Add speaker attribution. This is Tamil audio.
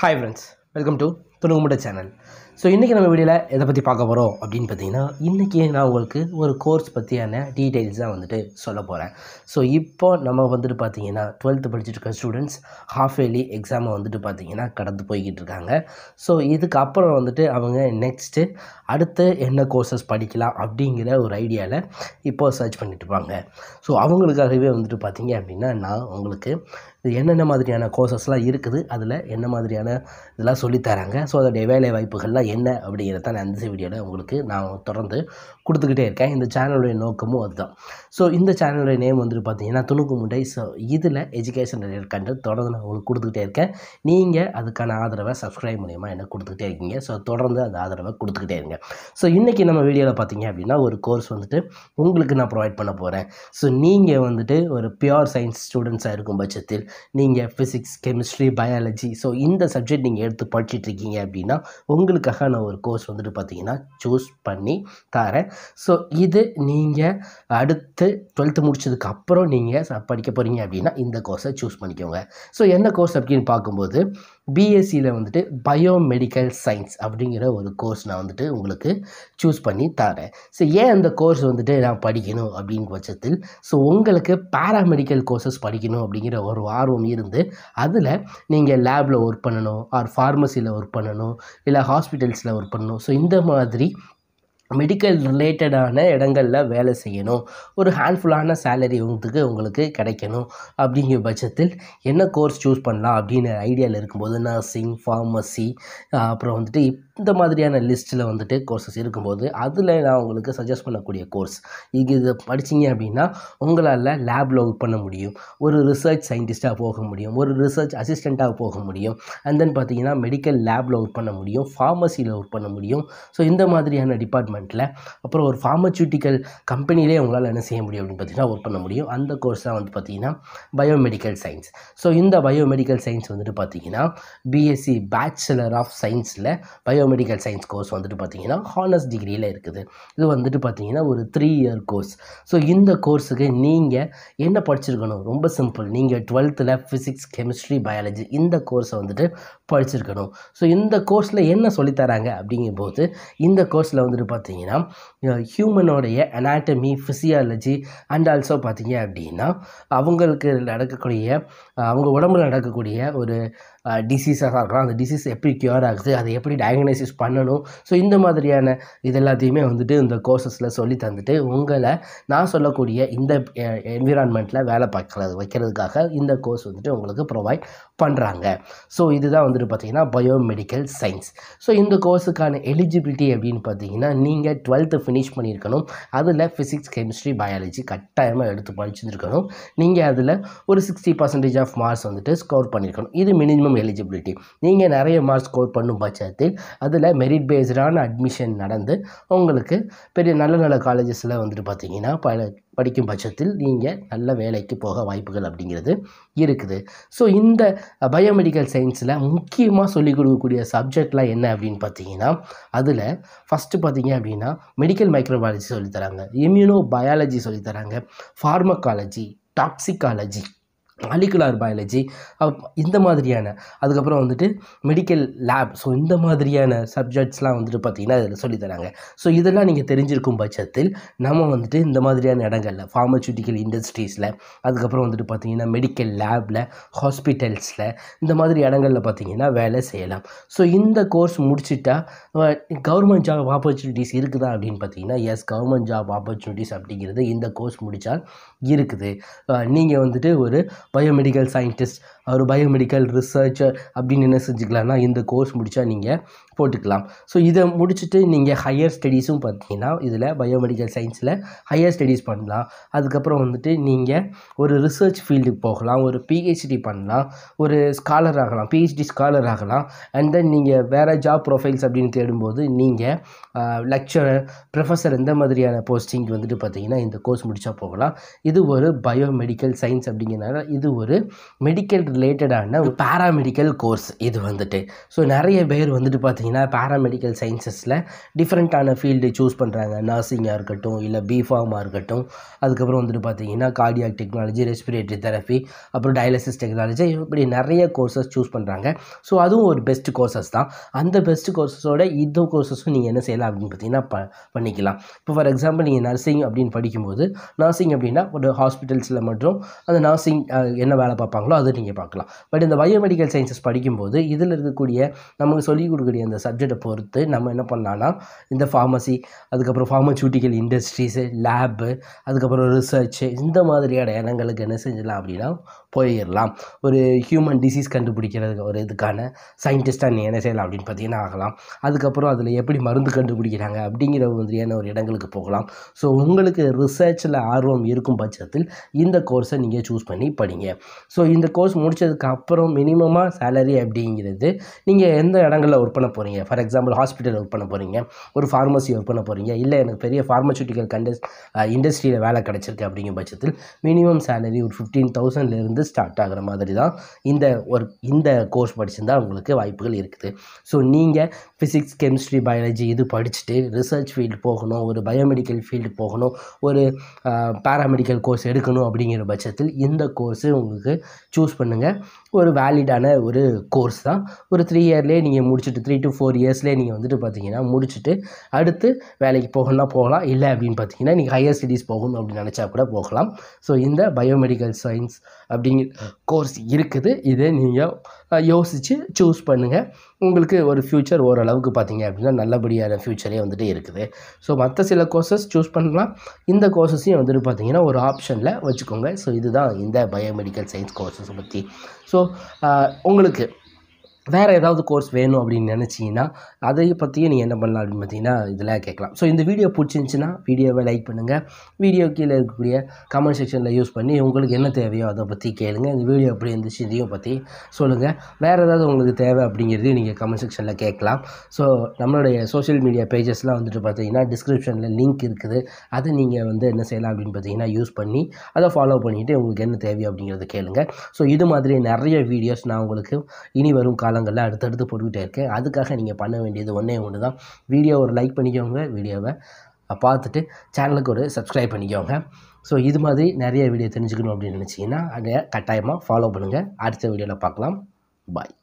Speaker 1: Hi friends, welcome to துணுங்குமுட்ட சேனல் ஸோ இன்றைக்கி நம்ம வீடியோவில் எதை பற்றி பார்க்க போகிறோம் அப்படின்னு பார்த்தீங்கன்னா இன்றைக்கி நான் உங்களுக்கு ஒரு கோர்ஸ் பற்றியான டீட்டெயில்ஸ் தான் வந்துட்டு சொல்ல போகிறேன் ஸோ இப்போ நம்ம வந்துட்டு பார்த்தீங்கன்னா டுவெல்த்து படிச்சுட்டு இருக்க ஸ்டூடெண்ட்ஸ் ஹாஃப் இயர்லி எக்ஸாமை வந்துட்டு பார்த்தீங்கன்னா கடந்து போய்கிட்டு இருக்காங்க ஸோ இதுக்கப்புறம் வந்துட்டு அவங்க நெக்ஸ்ட்டு அடுத்து என்ன கோர்சஸ் படிக்கலாம் அப்படிங்கிற ஒரு ஐடியாவில் இப்போது சர்ச் பண்ணிட்டுருப்பாங்க ஸோ அவங்களுக்காகவே வந்துட்டு பார்த்தீங்க அப்படின்னா நான் உங்களுக்கு என்னென்ன மாதிரியான கோர்சஸ்லாம் இருக்குது அதில் என்ன மாதிரியான இதெல்லாம் சொல்லித்தராங்க ஸோ அதோடைய வேலை வாய்ப்புகள்லாம் என்ன அப்படிங்கிறத நான் இந்த வீடியோவில் உங்களுக்கு நான் தொடர்ந்து கொடுத்துக்கிட்டே இருக்கேன் இந்த சேனலுடைய நோக்கமும் அதுதான் ஸோ இந்த சேனலுடைய நேம் வந்துட்டு பார்த்தீங்கன்னா துணுக்கு முண்டை ஸோ இதில் எஜுகேஷன் ரிலேட்டட் கண்டென்ட் தொடர்ந்து நான் உங்களுக்கு கொடுத்துக்கிட்டே இருக்கேன் நீங்கள் அதுக்கான ஆதரவை சப்ஸ்கிரைப் மூலியமாக எனக்கு கொடுத்துக்கிட்டே இருக்கீங்க ஸோ தொடர்ந்து அந்த ஆதரவை கொடுத்துக்கிட்டே இருங்க ஸோ இன்றைக்கி நம்ம வீடியோவில் பார்த்தீங்க அப்படின்னா ஒரு கோர்ஸ் வந்துட்டு உங்களுக்கு நான் ப்ரொவைட் பண்ண போகிறேன் ஸோ நீங்கள் வந்துட்டு ஒரு பியூர் சயின்ஸ் ஸ்டூடெண்ட்ஸாக இருக்கும் பட்சத்தில் நீங்கள் ஃபிசிக்ஸ் கெமிஸ்ட்ரி பயாலஜி ஸோ இந்த சப்ஜெக்ட் நீங்கள் எடுத்து இருக்கீங்க அப்படின்னா உங்களுக்காக நான் ஒரு கோர்ஸ் வந்துட்டு பார்த்தீங்கன்னா சூஸ் பண்ணி தரேன் ஸோ இது நீங்கள் அடுத்து டுவெல்த்து முடிச்சதுக்கு அப்புறம் நீங்கள் படிக்க போகிறீங்க அப்படின்னா இந்த கோர்ஸை சூஸ் பண்ணிக்கோங்க ஸோ என்ன கோர்ஸ் அப்படின்னு பார்க்கும்போது பிஎஸ்சியில் வந்துட்டு பயோமெடிக்கல் சயின்ஸ் அப்படிங்கிற ஒரு கோர்ஸ் நான் வந்துட்டு உங்களுக்கு சூஸ் பண்ணி தரேன் ஸோ ஏன் அந்த கோர்ஸ் வந்துட்டு நான் படிக்கணும் அப்படின்னு பட்சத்தில் ஸோ உங்களுக்கு பேராமெடிக்கல் கோர்சஸ் படிக்கணும் அப்படிங்கிற ஒரு ஆர்வம் இருந்து அதில் நீங்கள் லேபில் ஒர்க் பண்ணணும் ஆர் ஃபார்மசியில் ஒர்க் பண்ணணும் பண்ணணும் இல்லை ஹாஸ்பிட்டல்ஸில் ஒர்க் பண்ணணும் ஸோ இந்த மாதிரி மெடிக்கல் ரிலேட்டடான இடங்களில் வேலை செய்யணும் ஒரு ஹேண்ட்ஃபுல்லான சேலரி உங்களுக்கு உங்களுக்கு கிடைக்கணும் அப்படிங்கிற பட்சத்தில் என்ன கோர்ஸ் சூஸ் பண்ணலாம் அப்படின்னு ஐடியாவில் இருக்கும்போது நர்சிங் ஃபார்மசி அப்புறம் வந்துட்டு இந்த மாதிரியான லிஸ்ட்டில் வந்துட்டு கோர்சஸ் இருக்கும்போது அதில் நான் உங்களுக்கு சஜஸ்ட் பண்ணக்கூடிய கோர்ஸ் இது இதை படித்தீங்க அப்படின்னா உங்களால் லேபில் ஒர்க் பண்ண முடியும் ஒரு ரிசர்ச் சயின்டிஸ்ட்டாக போக முடியும் ஒரு ரிசர்ச் அசிஸ்டண்ட்டாக போக முடியும் அண்ட் தென் பார்த்தீங்கன்னா மெடிக்கல் லேபில் ஒர்க் பண்ண முடியும் ஃபார்மசியில் ஒர்க் பண்ண முடியும் ஸோ இந்த மாதிரியான டிபார்ட்மெண்ட்டில் அப்புறம் ஒரு ஃபார்மசியூட்டிக்கல் கம்பெனிலே உங்களால் என்ன செய்ய முடியும் அப்படின்னு பார்த்தீங்கன்னா ஒர்க் பண்ண முடியும் அந்த கோர்ஸ் தான் வந்து பார்த்திங்கன்னா பயோமெடிக்கல் சயின்ஸ் ஸோ இந்த பயோமெடிக்கல் சயின்ஸ் வந்துட்டு பார்த்திங்கன்னா பிஎஸ்சி பேச்சுலர் ஆஃப் சயின்ஸில் பயோ பயோமெடிக்கல் சயின்ஸ் கோர்ஸ் வந்துட்டு பார்த்தீங்கன்னா ஹானர்ஸ் டிகிரியில் இருக்குது இது வந்துட்டு பார்த்தீங்கன்னா ஒரு த்ரீ இயர் கோர்ஸ் ஸோ இந்த கோர்ஸுக்கு நீங்கள் என்ன படிச்சிருக்கணும் ரொம்ப சிம்பிள் நீங்கள் டுவெல்த்தில் ஃபிசிக்ஸ் கெமிஸ்ட்ரி பயாலஜி இந்த கோர்ஸை வந்துட்டு படிச்சிருக்கணும் ஸோ இந்த கோர்ஸில் என்ன சொல்லித்தராங்க அப்படிங்கும்போது இந்த கோர்ஸில் வந்துட்டு பார்த்தீங்கன்னா ஹியூமனோடைய அனாட்டமி ஃபிசியாலஜி அண்ட் ஆல்சோ பார்த்தீங்க அப்படின்னா அவங்களுக்கு நடக்கக்கூடிய அவங்க உடம்புல நடக்கக்கூடிய ஒரு டிசீஸாக இருக்கலாம் அந்த டிசீஸ் எப்படி க்யூர் ஆகுது அதை எப்படி டயக்னைசிஸ் பண்ணணும் ஸோ இந்த மாதிரியான இது எல்லாத்தையுமே வந்துட்டு இந்த கோர்சஸில் சொல்லி தந்துட்டு உங்களை நான் சொல்லக்கூடிய இந்த என்விரான்மெண்ட்டில் வேலை பார்க்கறது வைக்கிறதுக்காக இந்த கோர்ஸ் வந்துட்டு உங்களுக்கு ப்ரொவைட் பண்ணுறாங்க ஸோ இதுதான் வந்துட்டு பார்த்திங்கன்னா பயோமெடிக்கல் சயின்ஸ் ஸோ இந்த கோர்ஸுக்கான எலிஜிபிலிட்டி அப்படின்னு பார்த்தீங்கன்னா நீங்கள் டுவெல்த்து ஃபினிஷ் பண்ணியிருக்கணும் அதில் ஃபிசிக்ஸ் கெமிஸ்ட்ரி பயாலஜி கட்டாயமாக எடுத்து படிச்சுருக்கணும் நீங்கள் அதில் ஒரு சிக்ஸ்டி பர்சன்டேஜ் ஆஃப் மார்க்ஸ் வந்துட்டு ஸ்கோர் பண்ணியிருக்கணும் இது மினிமம் எலிஜிபிலிட்டி நீங்கள் நிறைய மார்க்ஸ் ஸ்கோர் பண்ணும் பட்சத்தில் அதில் மெரிட் பேஸ்டான அட்மிஷன் நடந்து உங்களுக்கு பெரிய நல்ல நல்ல காலேஜஸில் வந்துட்டு பார்த்திங்கன்னா பல படிக்கும் பட்சத்தில் நீங்கள் நல்ல வேலைக்கு போக வாய்ப்புகள் அப்படிங்கிறது இருக்குது ஸோ இந்த பயோமெடிக்கல் சயின்ஸில் முக்கியமாக சொல்லிக் கொடுக்கக்கூடிய சப்ஜெக்ட்லாம் என்ன அப்படின்னு பார்த்தீங்கன்னா அதில் ஃபஸ்ட்டு பார்த்தீங்க அப்படின்னா மெடிக்கல் மைக்ரோபாலஜி சொல்லித்தராங்க இம்யூனோ பயாலஜி சொல்லித்தராங்க ஃபார்மகாலஜி டாக்ஸிகாலஜி மாலிகுலார் பயாலஜி இந்த மாதிரியான அதுக்கப்புறம் வந்துட்டு மெடிக்கல் லேப் ஸோ இந்த மாதிரியான சப்ஜெக்ட்ஸ்லாம் வந்துட்டு பார்த்திங்கன்னா இதில் சொல்லித்தராங்க ஸோ இதெல்லாம் நீங்கள் தெரிஞ்சிருக்கும் பட்சத்தில் நம்ம வந்துட்டு இந்த மாதிரியான இடங்களில் ஃபார்மசூட்டிக்கல் இண்டஸ்ட்ரீஸில் அதுக்கப்புறம் வந்துட்டு பார்த்திங்கன்னா மெடிக்கல் லேபில் ஹாஸ்பிட்டல்ஸில் இந்த மாதிரி இடங்களில் பார்த்திங்கன்னா வேலை செய்யலாம் ஸோ இந்த கோர்ஸ் முடிச்சுட்டா கவர்மெண்ட் ஜாப் ஆப்பர்ச்சுனிட்டிஸ் இருக்குதா அப்படின்னு பார்த்தீங்கன்னா எஸ் கவர்மெண்ட் ஜாப் ஆப்பர்ச்சுனிட்டிஸ் அப்படிங்கிறது இந்த கோர்ஸ் முடித்தால் இருக்குது நீங்கள் வந்துட்டு ஒரு பயோமெடிக்கல் சயின்டிஸ்ட் ஒரு பயோமெடிக்கல் ரிசர்ச்சர் அப்படின்னு என்ன செஞ்சுக்கலாம்னா இந்த கோர்ஸ் முடித்தா நீங்கள் போட்டுக்கலாம் ஸோ இதை முடிச்சுட்டு நீங்கள் ஹையர் ஸ்டடீஸும் பார்த்தீங்கன்னா இதில் பயோமெடிக்கல் சயின்ஸில் ஹையர் ஸ்டடீஸ் பண்ணலாம் அதுக்கப்புறம் வந்துட்டு நீங்கள் ஒரு ரிசர்ச் ஃபீல்டுக்கு போகலாம் ஒரு பிஹெச்டி பண்ணலாம் ஒரு ஸ்காலர் ஆகலாம் பிஹெச்டி ஸ்காலர் ஆகலாம் அண்ட் தென் நீங்கள் வேறு ஜாப் ப்ரொஃபைல்ஸ் அப்படின்னு தேடும்போது நீங்கள் லெக்சரர் ப்ரொஃபஸர் எந்த மாதிரியான போஸ்டிங் வந்துட்டு பார்த்தீங்கன்னா இந்த கோர்ஸ் முடித்தா போகலாம் இது ஒரு பயோமெடிக்கல் சயின்ஸ் அப்படிங்கிறனால இது இது ஒரு மெடிக்கல் ரிலேட்டடான ஒரு பேராமெடிக்கல் கோர்ஸ் இது வந்துட்டு ஸோ நிறைய பேர் வந்துட்டு பார்த்தீங்கன்னா பேராமெடிக்கல் சயின்சஸில் டிஃப்ரெண்ட்டான ஃபீல்டு சூஸ் பண்ணுறாங்க நர்சிங்காக இருக்கட்டும் இல்லை பிஃபார்மாக இருக்கட்டும் அதுக்கப்புறம் வந்துட்டு பார்த்திங்கன்னா கார்டியாக் டெக்னாலஜி ரெஸ்பிரேட்டரி தெரப்பி அப்புறம் டயாலிசிஸ் டெக்னாலஜி இப்படி நிறைய கோர்சஸ் சூஸ் பண்ணுறாங்க ஸோ அதுவும் ஒரு பெஸ்ட் கோர்சஸ் தான் அந்த பெஸ்ட் கோர்சஸோட இந்த கோர்சஸும் நீங்கள் என்ன செய்யலாம் அப்படின்னு பார்த்தீங்கன்னா ப பண்ணிக்கலாம் இப்போ ஃபார் எக்ஸாம்பிள் நீங்கள் நர்சிங் அப்படின்னு படிக்கும்போது நர்சிங் அப்படின்னா ஒரு ஹாஸ்பிட்டல்ஸில் மட்டும் அந்த நர்சிங் என்ன வேலை பார்ப்பாங்களோ அதை நீங்கள் பார்க்கலாம் பட் இந்த பயோமெடிக்கல் சயின்சஸ் படிக்கும்போது இதில் இருக்கக்கூடிய நமக்கு சொல்லிக் கொடுக்கக்கூடிய அந்த சப்ஜெக்டை பொறுத்து நம்ம என்ன பண்ணலான்னா இந்த ஃபார்மசி அதுக்கப்புறம் ஃபார்மசூட்டிக்கல் இண்டஸ்ட்ரீஸு லேபு அதுக்கப்புறம் ரிசர்ச்சு இந்த மாதிரியான இடங்களுக்கு என்ன செஞ்சிடலாம் அப்படின்னா போயிடலாம் ஒரு ஹியூமன் டிசீஸ் கண்டுபிடிக்கிறதுக்கு ஒரு இதுக்கான சயின்டிஸ்ட்டாக நீ என்ன செய்யலாம் அப்படின்னு பார்த்தீங்கன்னா ஆகலாம் அதுக்கப்புறம் அதில் எப்படி மருந்து கண்டுபிடிக்கிறாங்க அப்படிங்கிற மாதிரியான ஒரு இடங்களுக்கு போகலாம் ஸோ உங்களுக்கு ரிசர்ச்சில் ஆர்வம் இருக்கும் பட்சத்தில் இந்த கோர்ஸை நீங்கள் சூஸ் பண்ணி படிங்க இருக்கீங்க ஸோ இந்த கோர்ஸ் முடித்ததுக்கு அப்புறம் மினிமமாக சேலரி அப்படிங்கிறது நீங்கள் எந்த இடங்களில் ஒர்க் பண்ண போகிறீங்க ஃபார் எக்ஸாம்பிள் ஹாஸ்பிட்டல் ஒர்க் பண்ண போகிறீங்க ஒரு ஃபார்மசி ஒர்க் பண்ண போகிறீங்க இல்லை எனக்கு பெரிய ஃபார்மசூட்டிக்கல் கண்டஸ் இண்டஸ்ட்ரியில் வேலை கிடச்சிருக்கு அப்படிங்கிற பட்சத்தில் மினிமம் சேலரி ஒரு ஃபிஃப்டீன் தௌசண்ட்லேருந்து ஸ்டார்ட் ஆகிற மாதிரி தான் இந்த ஒரு இந்த கோர்ஸ் படிச்சிருந்தால் உங்களுக்கு வாய்ப்புகள் இருக்குது ஸோ நீங்கள் ஃபிசிக்ஸ் கெமிஸ்ட்ரி பயாலஜி இது படிச்சுட்டு ரிசர்ச் ஃபீல்டு போகணும் ஒரு பயோமெடிக்கல் ஃபீல்டு போகணும் ஒரு பேராமெடிக்கல் கோர்ஸ் எடுக்கணும் அப்படிங்கிற பட்சத்தில் இந்த கோர்ஸு உங்களுக்கு சூஸ் பண்ணுங்கள் ஒரு வேலிடான ஒரு கோர்ஸ் தான் ஒரு த்ரீ இயர்லேயே நீங்கள் முடிச்சுட்டு த்ரீ டு ஃபோர் இயர்ஸ்லேயே நீங்கள் வந்துட்டு பார்த்தீங்கன்னா முடிச்சுட்டு அடுத்து வேலைக்கு போகணும்னா போகலாம் இல்லை அப்படின்னு பார்த்தீங்கன்னா நீங்கள் ஹையர் ஸ்டடீஸ் போகணும் அப்படின்னு நினச்சா கூட போகலாம் ஸோ இந்த பயோமெடிக்கல் சயின்ஸ் அப்படிங்கிற கோர்ஸ் இருக்குது இதை நீங்கள் யோசித்து சூஸ் பண்ணுங்கள் உங்களுக்கு ஒரு ஃப்யூச்சர் ஓரளவுக்கு பார்த்தீங்க அப்படின்னா நல்லபடியான ஃப்யூச்சரே வந்துட்டு இருக்குது ஸோ மற்ற சில கோர்சஸ் சூஸ் பண்ணலாம் இந்த கோர்சஸையும் வந்துட்டு பார்த்தீங்கன்னா ஒரு ஆப்ஷனில் வச்சுக்கோங்க ஸோ இதுதான் இந்த பயோமெடிக்கல் சயின்ஸ் கோர்சஸை பற்றி ஸோ உங்களுக்கு வேறு ஏதாவது கோர்ஸ் வேணும் அப்படின்னு நினச்சிங்கன்னா அதை பற்றியும் நீங்கள் என்ன பண்ணலாம் அப்படின்னு பார்த்தீங்கன்னா இதில் கேட்கலாம் ஸோ இந்த வீடியோ பிடிச்சிருந்துச்சின்னா வீடியோவை லைக் பண்ணுங்கள் வீடியோ கீழே இருக்கக்கூடிய கமெண்ட் செக்ஷனில் யூஸ் பண்ணி உங்களுக்கு என்ன தேவையோ அதை பற்றி கேளுங்கள் இந்த வீடியோ எப்படி இருந்துச்சு இதையும் பற்றி சொல்லுங்கள் வேறு ஏதாவது உங்களுக்கு தேவை அப்படிங்கிறதையும் நீங்கள் கமெண்ட் செக்ஷனில் கேட்கலாம் ஸோ நம்மளுடைய சோஷியல் மீடியா பேஜஸ்லாம் வந்துட்டு பார்த்தீங்கன்னா டிஸ்கிரிப்ஷனில் லிங்க் இருக்குது அதை நீங்கள் வந்து என்ன செய்யலாம் அப்படின்னு பார்த்தீங்கன்னா யூஸ் பண்ணி அதை ஃபாலோ பண்ணிவிட்டு உங்களுக்கு என்ன தேவையோ அப்படிங்கிறத கேளுங்கள் ஸோ இது மாதிரி நிறைய வீடியோஸ் நான் உங்களுக்கு இனி வரும் கா காலங்களில் அடுத்தடுத்து போட்டுக்கிட்டே இருக்கேன் அதுக்காக நீங்கள் பண்ண வேண்டியது ஒன்றே ஒன்று தான் வீடியோ ஒரு லைக் பண்ணிக்கோங்க வீடியோவை பார்த்துட்டு சேனலுக்கு ஒரு சப்ஸ்கிரைப் பண்ணிக்கோங்க ஸோ இது மாதிரி நிறைய வீடியோ தெரிஞ்சுக்கணும் அப்படின்னு நினச்சிங்கன்னா அதை கட்டாயமாக ஃபாலோ பண்ணுங்கள் அடுத்த வீடியோவில் பார்க்கலாம் பாய்